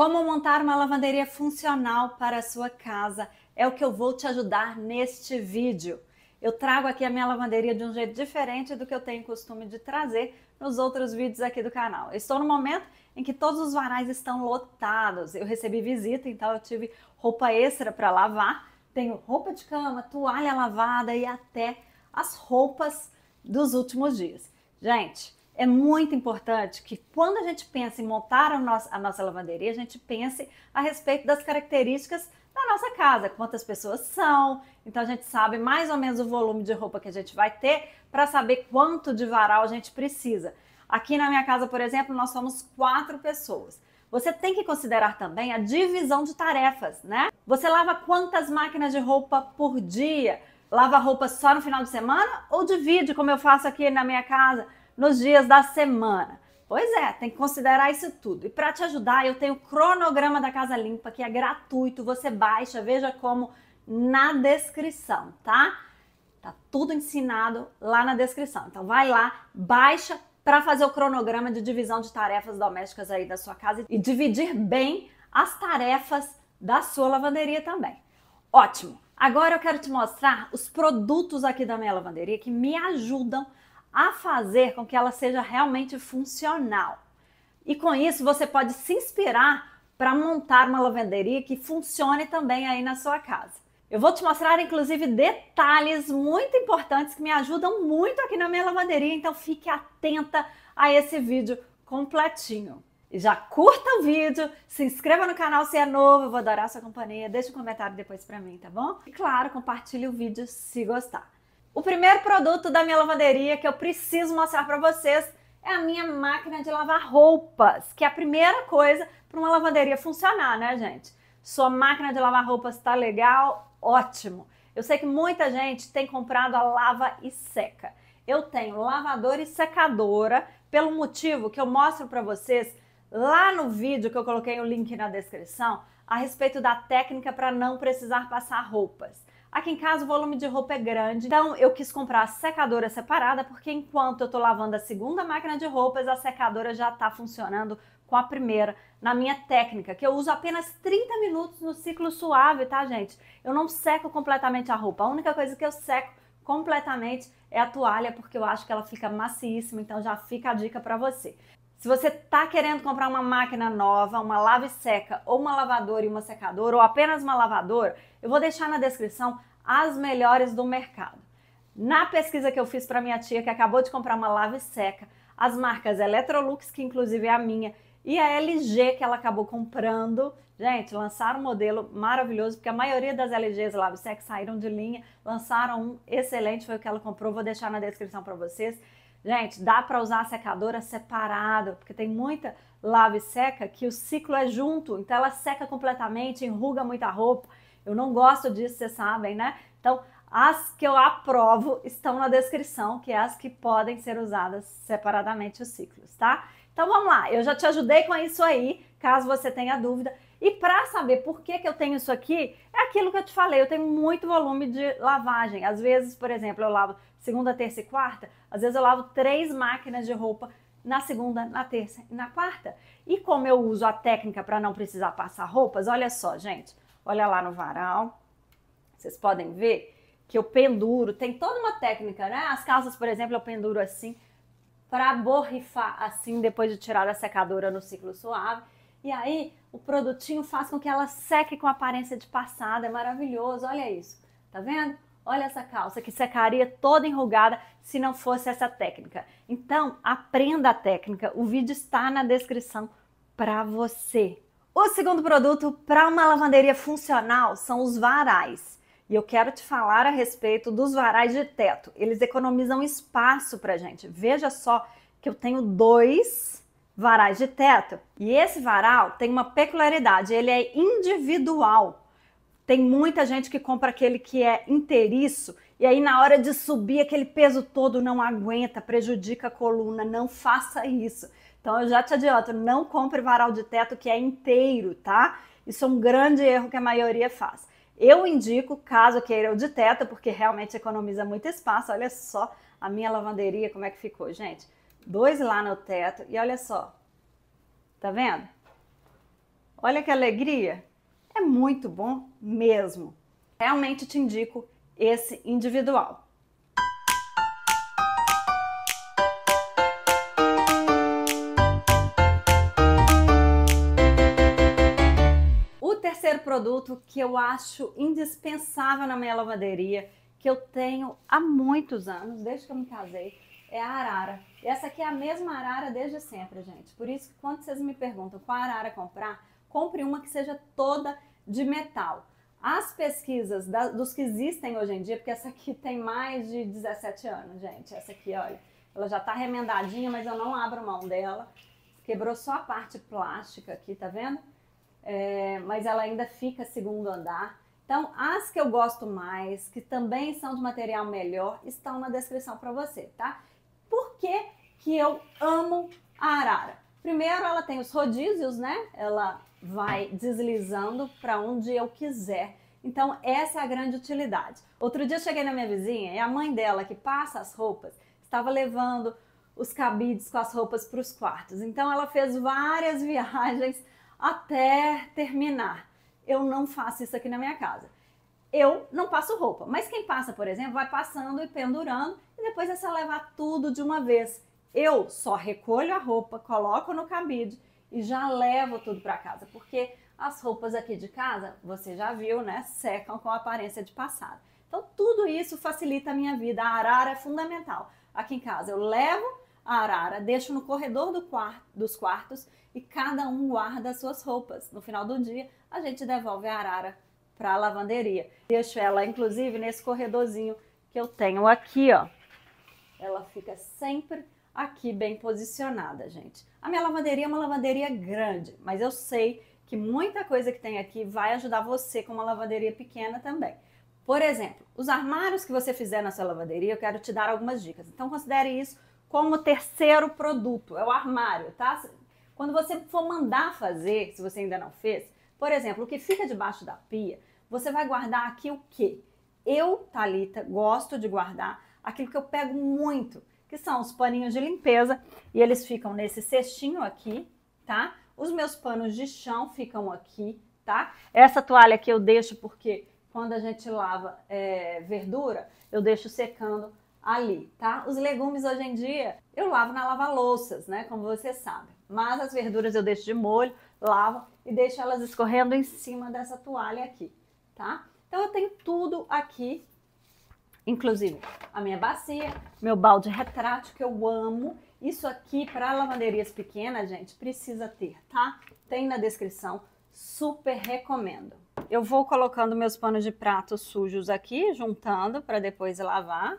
Como montar uma lavanderia funcional para a sua casa é o que eu vou te ajudar neste vídeo. Eu trago aqui a minha lavanderia de um jeito diferente do que eu tenho costume de trazer nos outros vídeos aqui do canal. estou no momento em que todos os varais estão lotados. Eu recebi visita, então eu tive roupa extra para lavar. Tenho roupa de cama, toalha lavada e até as roupas dos últimos dias. Gente, é muito importante que quando a gente pensa em montar a nossa, a nossa lavanderia, a gente pense a respeito das características da nossa casa, quantas pessoas são, então a gente sabe mais ou menos o volume de roupa que a gente vai ter para saber quanto de varal a gente precisa. Aqui na minha casa, por exemplo, nós somos quatro pessoas. Você tem que considerar também a divisão de tarefas, né? Você lava quantas máquinas de roupa por dia? Lava roupa só no final de semana ou divide, como eu faço aqui na minha casa? nos dias da semana. Pois é, tem que considerar isso tudo. E para te ajudar, eu tenho o cronograma da Casa Limpa, que é gratuito, você baixa, veja como na descrição, tá? Tá tudo ensinado lá na descrição. Então vai lá, baixa para fazer o cronograma de divisão de tarefas domésticas aí da sua casa e dividir bem as tarefas da sua lavanderia também. Ótimo. Agora eu quero te mostrar os produtos aqui da minha lavanderia que me ajudam a fazer com que ela seja realmente funcional. E com isso você pode se inspirar para montar uma lavanderia que funcione também aí na sua casa. Eu vou te mostrar, inclusive, detalhes muito importantes que me ajudam muito aqui na minha lavanderia, então fique atenta a esse vídeo completinho. E já curta o vídeo, se inscreva no canal se é novo, eu vou adorar sua companhia, deixa um comentário depois para mim, tá bom? E claro, compartilhe o vídeo se gostar. O primeiro produto da minha lavanderia que eu preciso mostrar para vocês é a minha máquina de lavar roupas, que é a primeira coisa para uma lavanderia funcionar, né, gente? Sua máquina de lavar roupas está legal? Ótimo! Eu sei que muita gente tem comprado a lava e seca. Eu tenho lavador e secadora, pelo motivo que eu mostro para vocês lá no vídeo que eu coloquei o link na descrição a respeito da técnica para não precisar passar roupas. Aqui em casa o volume de roupa é grande, então eu quis comprar a secadora separada, porque enquanto eu tô lavando a segunda máquina de roupas, a secadora já tá funcionando com a primeira, na minha técnica, que eu uso apenas 30 minutos no ciclo suave, tá, gente? Eu não seco completamente a roupa. A única coisa que eu seco completamente é a toalha, porque eu acho que ela fica maciíssima, então já fica a dica para você. Se você está querendo comprar uma máquina nova, uma e seca, ou uma lavadora e uma secadora, ou apenas uma lavadora, eu vou deixar na descrição as melhores do mercado. Na pesquisa que eu fiz para minha tia, que acabou de comprar uma e seca, as marcas Electrolux, que inclusive é a minha, e a LG que ela acabou comprando, gente, lançaram um modelo maravilhoso, porque a maioria das LGs seca saíram de linha, lançaram um excelente, foi o que ela comprou, vou deixar na descrição para vocês. Gente, dá para usar a secadora separada, porque tem muita lave seca que o ciclo é junto, então ela seca completamente, enruga muita roupa. Eu não gosto disso, vocês sabem, né? Então, as que eu aprovo estão na descrição, que é as que podem ser usadas separadamente os ciclos, tá? Então vamos lá, eu já te ajudei com isso aí, caso você tenha dúvida. E para saber por que, que eu tenho isso aqui, é aquilo que eu te falei, eu tenho muito volume de lavagem. Às vezes, por exemplo, eu lavo segunda, terça e quarta, às vezes eu lavo três máquinas de roupa na segunda, na terça e na quarta. E como eu uso a técnica para não precisar passar roupas, olha só, gente, olha lá no varal, vocês podem ver que eu penduro, tem toda uma técnica, né? As calças, por exemplo, eu penduro assim para borrifar assim depois de tirar da secadora no ciclo suave. E aí, o produtinho faz com que ela seque com aparência de passada, é maravilhoso, olha isso, tá vendo? Olha essa calça que secaria toda enrugada se não fosse essa técnica. Então, aprenda a técnica, o vídeo está na descrição para você. O segundo produto para uma lavanderia funcional são os varais. E eu quero te falar a respeito dos varais de teto. Eles economizam espaço para gente. Veja só que eu tenho dois varais de teto. E esse varal tem uma peculiaridade, ele é individual. Tem muita gente que compra aquele que é inteiriço e aí na hora de subir aquele peso todo não aguenta, prejudica a coluna, não faça isso. Então eu já te adianto, não compre varal de teto que é inteiro, tá? Isso é um grande erro que a maioria faz. Eu indico, caso queira o de teto, porque realmente economiza muito espaço. Olha só a minha lavanderia, como é que ficou, gente dois lá no teto. E olha só, tá vendo? Olha que alegria! É muito bom mesmo. Realmente te indico esse individual. O terceiro produto que eu acho indispensável na minha lavanderia, que eu tenho há muitos anos, desde que eu me casei, é a arara. Essa aqui é a mesma arara desde sempre, gente. Por isso que quando vocês me perguntam qual arara comprar, compre uma que seja toda de metal. As pesquisas da, dos que existem hoje em dia, porque essa aqui tem mais de 17 anos, gente. Essa aqui, olha, ela já tá remendadinha, mas eu não abro mão dela. Quebrou só a parte plástica aqui, tá vendo? É, mas ela ainda fica segundo andar. Então, as que eu gosto mais, que também são de material melhor, estão na descrição para você, tá? que que eu amo a arara? Primeiro, ela tem os rodízios, né? Ela vai deslizando para onde eu quiser. Então, essa é a grande utilidade. Outro dia cheguei na minha vizinha e a mãe dela, que passa as roupas, estava levando os cabides com as roupas para os quartos. Então, ela fez várias viagens até terminar. Eu não faço isso aqui na minha casa. Eu não passo roupa, mas quem passa, por exemplo, vai passando e pendurando e depois é só levar tudo de uma vez. Eu só recolho a roupa, coloco no cabide e já levo tudo para casa, porque as roupas aqui de casa, você já viu, né, secam com aparência de passado. Então tudo isso facilita a minha vida. A arara é fundamental. Aqui em casa eu levo a arara, deixo no corredor do quarto, dos quartos e cada um guarda as suas roupas. No final do dia, a gente devolve a arara para a lavanderia. Deixo ela inclusive nesse corredorzinho que eu tenho aqui, ó ela fica sempre aqui bem posicionada, gente. A minha lavanderia é uma lavanderia grande, mas eu sei que muita coisa que tem aqui vai ajudar você com uma lavanderia pequena também. Por exemplo, os armários que você fizer na sua lavanderia, eu quero te dar algumas dicas. Então considere isso como terceiro produto, é o armário, tá? Quando você for mandar fazer, se você ainda não fez, por exemplo, o que fica debaixo da pia, você vai guardar aqui o quê? Eu, Talita, gosto de guardar aquilo que eu pego muito, que são os paninhos de limpeza, e eles ficam nesse cestinho aqui, tá? Os meus panos de chão ficam aqui, tá? Essa toalha aqui eu deixo porque quando a gente lava é, verdura, eu deixo secando ali, tá? Os legumes hoje em dia eu lavo na lava-louças, né? Como você sabe. Mas as verduras eu deixo de molho, lavo e deixo elas escorrendo em cima dessa toalha aqui, tá? Então eu tenho tudo aqui inclusive a minha bacia, meu balde retrátil que eu amo. Isso aqui para lavanderias pequenas, gente, precisa ter, tá? Tem na descrição, super recomendo. Eu vou colocando meus panos de prato sujos aqui, juntando para depois lavar.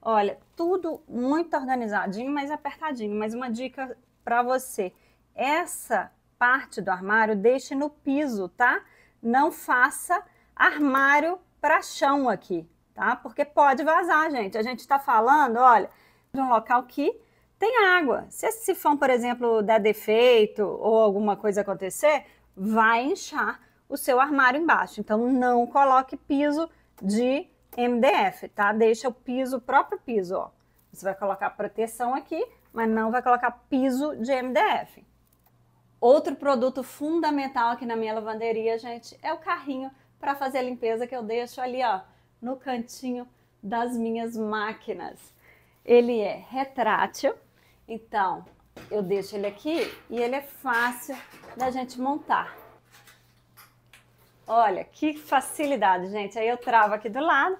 Olha, tudo muito organizadinho, mas apertadinho. Mas uma dica para você, essa parte do armário deixe no piso, tá? Não faça armário para chão aqui, tá? Porque pode vazar, gente. A gente está falando, olha, de um local que tem água. Se esse sifão, por exemplo, der defeito ou alguma coisa acontecer, vai inchar o seu armário embaixo. Então, não coloque piso de MDF, tá? Deixa o piso, o próprio piso, ó. Você vai colocar proteção aqui, mas não vai colocar piso de MDF. Outro produto fundamental aqui na minha lavanderia, gente, é o carrinho para fazer a limpeza que eu deixo ali, ó, no cantinho das minhas máquinas. Ele é retrátil, então eu deixo ele aqui e ele é fácil da gente montar. Olha que facilidade, gente. Aí eu travo aqui do lado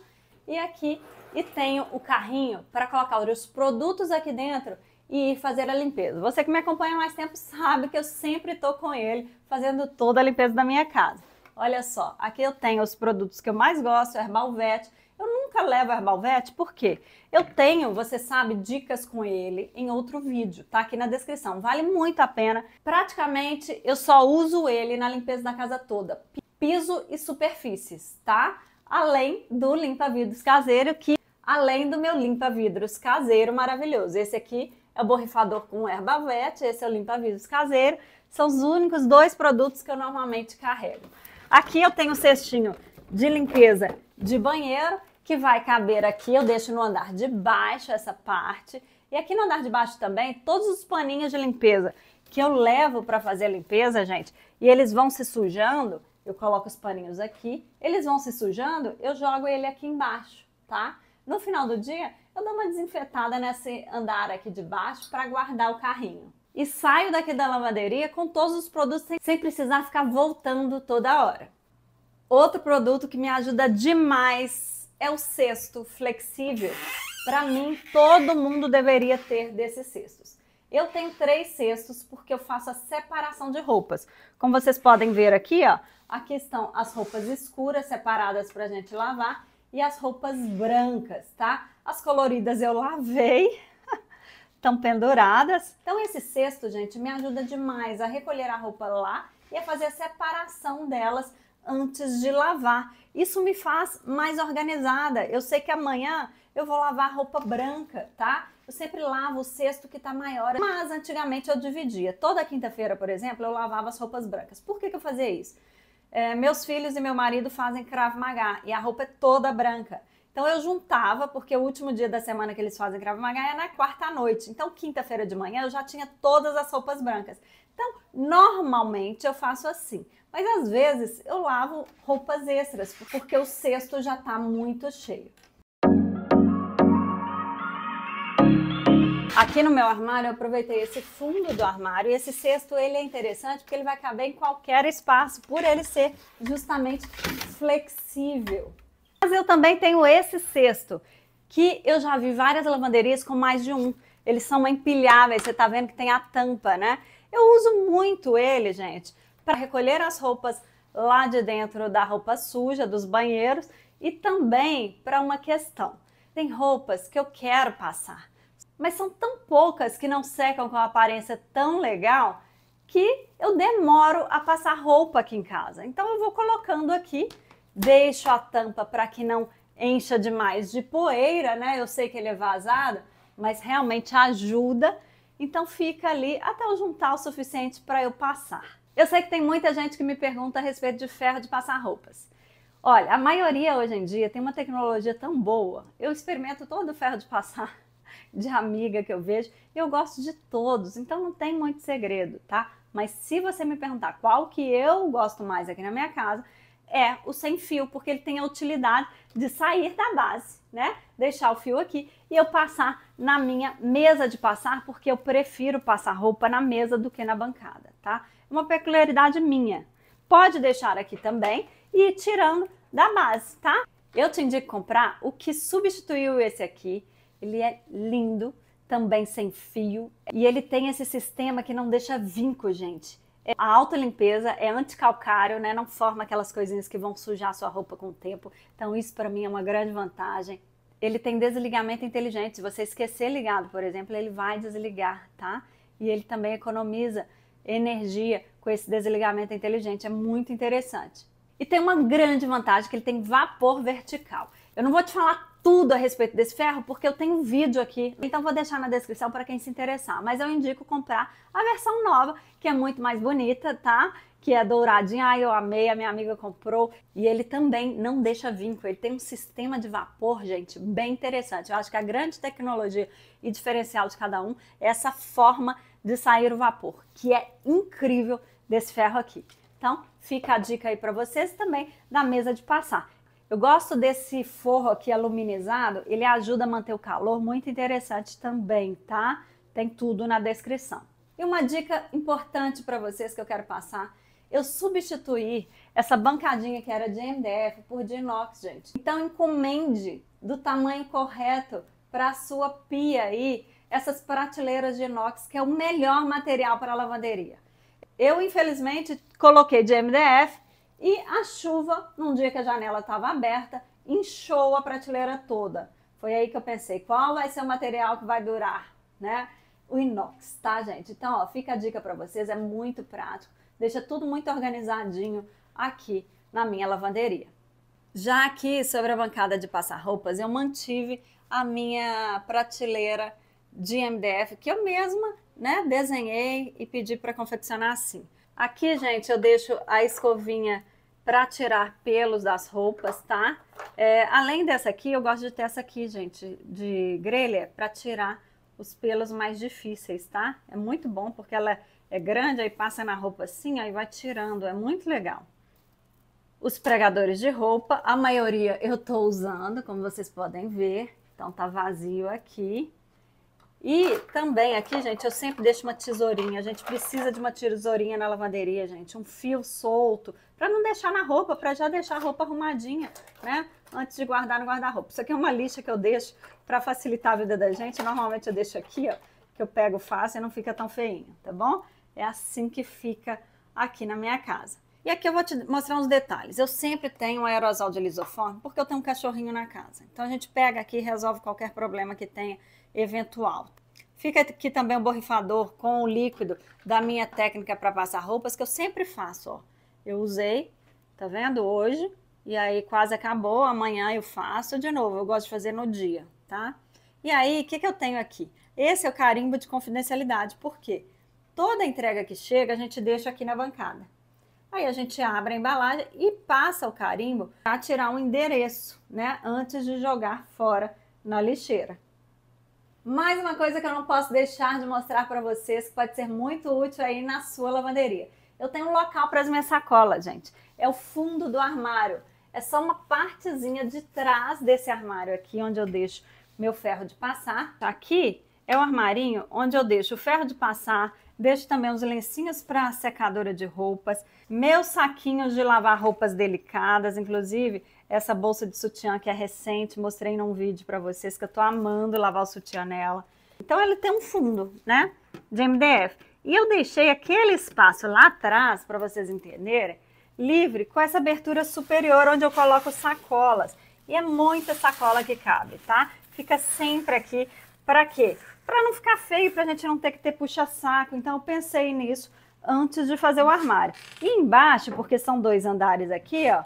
e aqui e tenho o carrinho para colocar os produtos aqui dentro e fazer a limpeza. Você que me acompanha mais tempo sabe que eu sempre estou com ele fazendo toda a limpeza da minha casa. Olha só, aqui eu tenho os produtos que eu mais gosto, é Herbalvet. Eu nunca levo Herbalvet, por quê? Eu tenho, você sabe, dicas com ele em outro vídeo, tá aqui na descrição. Vale muito a pena. Praticamente eu só uso ele na limpeza da casa toda, piso e superfícies, tá? Além do limpa-vidros caseiro, que além do meu limpa-vidros caseiro maravilhoso. Esse aqui é o borrifador com Herbavete, esse é o limpa-vidros caseiro. São os únicos dois produtos que eu normalmente carrego. Aqui eu tenho um cestinho de limpeza de banheiro, que vai caber aqui, eu deixo no andar de baixo essa parte. E aqui no andar de baixo também, todos os paninhos de limpeza que eu levo para fazer a limpeza, gente, e eles vão se sujando, eu coloco os paninhos aqui, eles vão se sujando, eu jogo ele aqui embaixo, tá? No final do dia, eu dou uma desinfetada nesse andar aqui de baixo para guardar o carrinho e saio daqui da lavanderia com todos os produtos sem precisar ficar voltando toda hora. Outro produto que me ajuda demais é o cesto flexível. Para mim, todo mundo deveria ter desses cestos. Eu tenho três cestos porque eu faço a separação de roupas. Como vocês podem ver aqui, ó, aqui estão as roupas escuras separadas para gente lavar e as roupas brancas, tá? As coloridas eu lavei, estão penduradas. Então esse cesto, gente, me ajuda demais a recolher a roupa lá e a fazer a separação delas antes de lavar. Isso me faz mais organizada. Eu sei que amanhã eu vou lavar roupa branca, tá? Eu sempre lavo o cesto que tá maior, mas antigamente eu dividia. Toda quinta-feira, por exemplo, eu lavava as roupas brancas. Por que, que eu fazia isso? É, meus filhos e meu marido fazem Krav Maga e a roupa é toda branca. Então eu juntava, porque o último dia da semana que eles fazem Krav Maga é na quarta noite. Então quinta-feira de manhã eu já tinha todas as roupas brancas. Então, normalmente eu faço assim, mas às vezes eu lavo roupas extras, porque o cesto já está muito cheio. Aqui no meu armário eu aproveitei esse fundo do armário e esse cesto ele é interessante porque ele vai caber em qualquer espaço por ele ser justamente flexível. Mas eu também tenho esse cesto, que eu já vi várias lavanderias com mais de um. Eles são empilháveis, você está vendo que tem a tampa, né? Eu uso muito ele, gente, para recolher as roupas lá de dentro da roupa suja, dos banheiros e também para uma questão. Tem roupas que eu quero passar, mas são tão poucas que não secam com aparência tão legal que eu demoro a passar roupa aqui em casa. Então eu vou colocando aqui deixo a tampa para que não encha demais de poeira, né? Eu sei que ele é vazado, mas realmente ajuda. Então fica ali até eu juntar o suficiente para eu passar. Eu sei que tem muita gente que me pergunta a respeito de ferro de passar roupas. Olha, a maioria hoje em dia tem uma tecnologia tão boa. Eu experimento todo o ferro de passar de amiga que eu vejo. Eu gosto de todos, então não tem muito segredo, tá? Mas se você me perguntar qual que eu gosto mais aqui na minha casa, é o sem fio, porque ele tem a utilidade de sair da base, né? Deixar o fio aqui e eu passar na minha mesa de passar, porque eu prefiro passar roupa na mesa do que na bancada, tá? É uma peculiaridade minha. Pode deixar aqui também e ir tirando da base, tá? Eu te indico comprar o que substituiu esse aqui. Ele é lindo, também sem fio, e ele tem esse sistema que não deixa vinco, gente. É, a alta limpeza é anticalcário, né? Não forma aquelas coisinhas que vão sujar sua roupa com o tempo. Então isso para mim é uma grande vantagem. Ele tem desligamento inteligente. Se você esquecer ligado, por exemplo, ele vai desligar, tá? E ele também economiza energia com esse desligamento inteligente. É muito interessante. E tem uma grande vantagem que ele tem vapor vertical. Eu não vou te falar tudo a respeito desse ferro, porque eu tenho um vídeo aqui, então vou deixar na descrição para quem se interessar. Mas eu indico comprar a versão nova, que é muito mais bonita, tá? que é douradinha. Ai, eu amei, a minha amiga comprou. E ele também não deixa vinco. Ele tem um sistema de vapor, gente, bem interessante. Eu acho que a grande tecnologia e diferencial de cada um é essa forma de sair o vapor, que é incrível desse ferro aqui. Então, fica a dica aí para vocês também da mesa de passar. Eu gosto desse forro aqui aluminizado, ele ajuda a manter o calor, muito interessante também, tá? Tem tudo na descrição. E uma dica importante para vocês que eu quero passar, eu substituí essa bancadinha que era de MDF por de inox, gente. Então encomende do tamanho correto para a sua pia aí, essas prateleiras de inox, que é o melhor material para lavanderia. Eu, infelizmente, coloquei de MDF, e a chuva, num dia que a janela estava aberta, inchou a prateleira toda. Foi aí que eu pensei, qual vai ser o material que vai durar, né? O inox, tá, gente? Então, ó, fica a dica para vocês, é muito prático. Deixa tudo muito organizadinho aqui na minha lavanderia. Já aqui sobre a bancada de passar roupas, eu mantive a minha prateleira de MDF que eu mesma, né, desenhei e pedi para confeccionar assim. Aqui, gente, eu deixo a escovinha para tirar pelos das roupas, tá? É, além dessa aqui, eu gosto de ter essa aqui, gente, de grelha, para tirar os pelos mais difíceis, tá? É muito bom porque ela é grande, aí passa na roupa assim, aí vai tirando, é muito legal. Os pregadores de roupa, a maioria eu tô usando, como vocês podem ver, então tá vazio aqui. E também aqui, gente, eu sempre deixo uma tesourinha. A gente precisa de uma tesourinha na lavanderia, gente. Um fio solto, para não deixar na roupa, para já deixar a roupa arrumadinha, né? Antes de guardar no guarda-roupa. Isso aqui é uma lixa que eu deixo para facilitar a vida da gente. Normalmente eu deixo aqui, ó, que eu pego fácil e não fica tão feinho, tá bom? É assim que fica aqui na minha casa. E aqui eu vou te mostrar uns detalhes. Eu sempre tenho um aerosol de lisoforme, porque eu tenho um cachorrinho na casa. Então a gente pega aqui e resolve qualquer problema que tenha eventual. Fica aqui também um borrifador com o líquido da minha técnica para passar roupas, que eu sempre faço, ó. Eu usei, tá vendo, hoje, e aí quase acabou, amanhã eu faço de novo, eu gosto de fazer no dia, tá? E aí, o que, que eu tenho aqui? Esse é o carimbo de confidencialidade, por quê? Toda entrega que chega, a gente deixa aqui na bancada. Aí a gente abre a embalagem e passa o carimbo para tirar um endereço, né? Antes de jogar fora na lixeira. Mais uma coisa que eu não posso deixar de mostrar para vocês, que pode ser muito útil aí na sua lavanderia. Eu tenho um local para as minhas sacolas, gente. É o fundo do armário. É só uma partezinha de trás desse armário aqui, onde eu deixo meu ferro de passar. Tá aqui é o armarinho onde eu deixo o ferro de passar, deixo também os lencinhos para secadora de roupas, meus saquinhos de lavar roupas delicadas, inclusive essa bolsa de sutiã que é recente, mostrei num vídeo para vocês que eu tô amando lavar o sutiã nela. Então ele tem um fundo, né, de MDF. E eu deixei aquele espaço lá atrás, para vocês entenderem, livre com essa abertura superior onde eu coloco sacolas. E é muita sacola que cabe, tá? Fica sempre aqui. Para quê? Para não ficar feio, para a gente não ter que ter puxa-saco. Então eu pensei nisso antes de fazer o armário. E embaixo, porque são dois andares aqui, ó,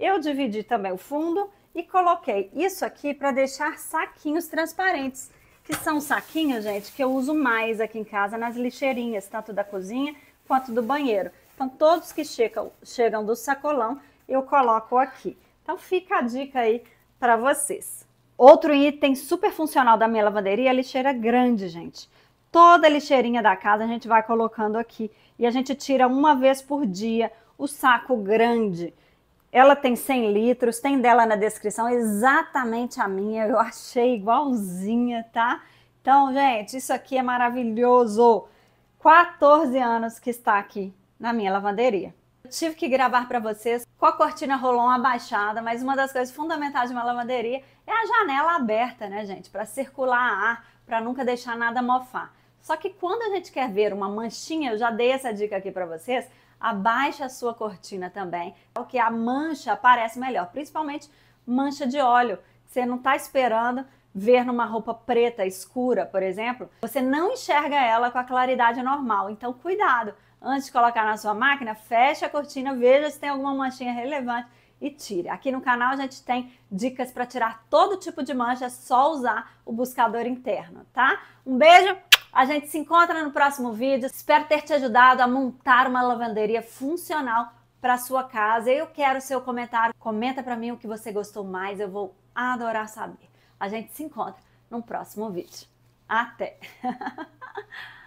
eu dividi também o fundo e coloquei isso aqui para deixar saquinhos transparentes, que são saquinhos, gente, que eu uso mais aqui em casa nas lixeirinhas, tanto da cozinha quanto do banheiro. Então, todos que chegam, chegam do sacolão, eu coloco aqui. Então, fica a dica aí para vocês. Outro item super funcional da minha lavanderia é a lixeira grande, gente. Toda a lixeirinha da casa a gente vai colocando aqui e a gente tira uma vez por dia o saco grande. Ela tem 100 litros, tem dela na descrição, exatamente a minha, eu achei igualzinha, tá? Então, gente, isso aqui é maravilhoso. 14 anos que está aqui na minha lavanderia. Eu tive que gravar para vocês com a cortina uma abaixada, mas uma das coisas fundamentais de uma lavanderia é a janela aberta, né, gente? Para circular ar, para nunca deixar nada mofar. Só que quando a gente quer ver uma manchinha, eu já dei essa dica aqui para vocês, abaixa a sua cortina também, porque é a mancha aparece melhor, principalmente mancha de óleo. Você não está esperando ver numa roupa preta escura, por exemplo, você não enxerga ela com a claridade normal. Então, cuidado! Antes de colocar na sua máquina, feche a cortina, veja se tem alguma manchinha relevante e tire. Aqui no canal a gente tem dicas para tirar todo tipo de mancha, é só usar o buscador interno, tá? Um beijo! A gente se encontra no próximo vídeo. Espero ter te ajudado a montar uma lavanderia funcional para sua casa. Eu quero seu comentário. Comenta para mim o que você gostou mais, eu vou adorar saber. A gente se encontra num próximo vídeo. Até.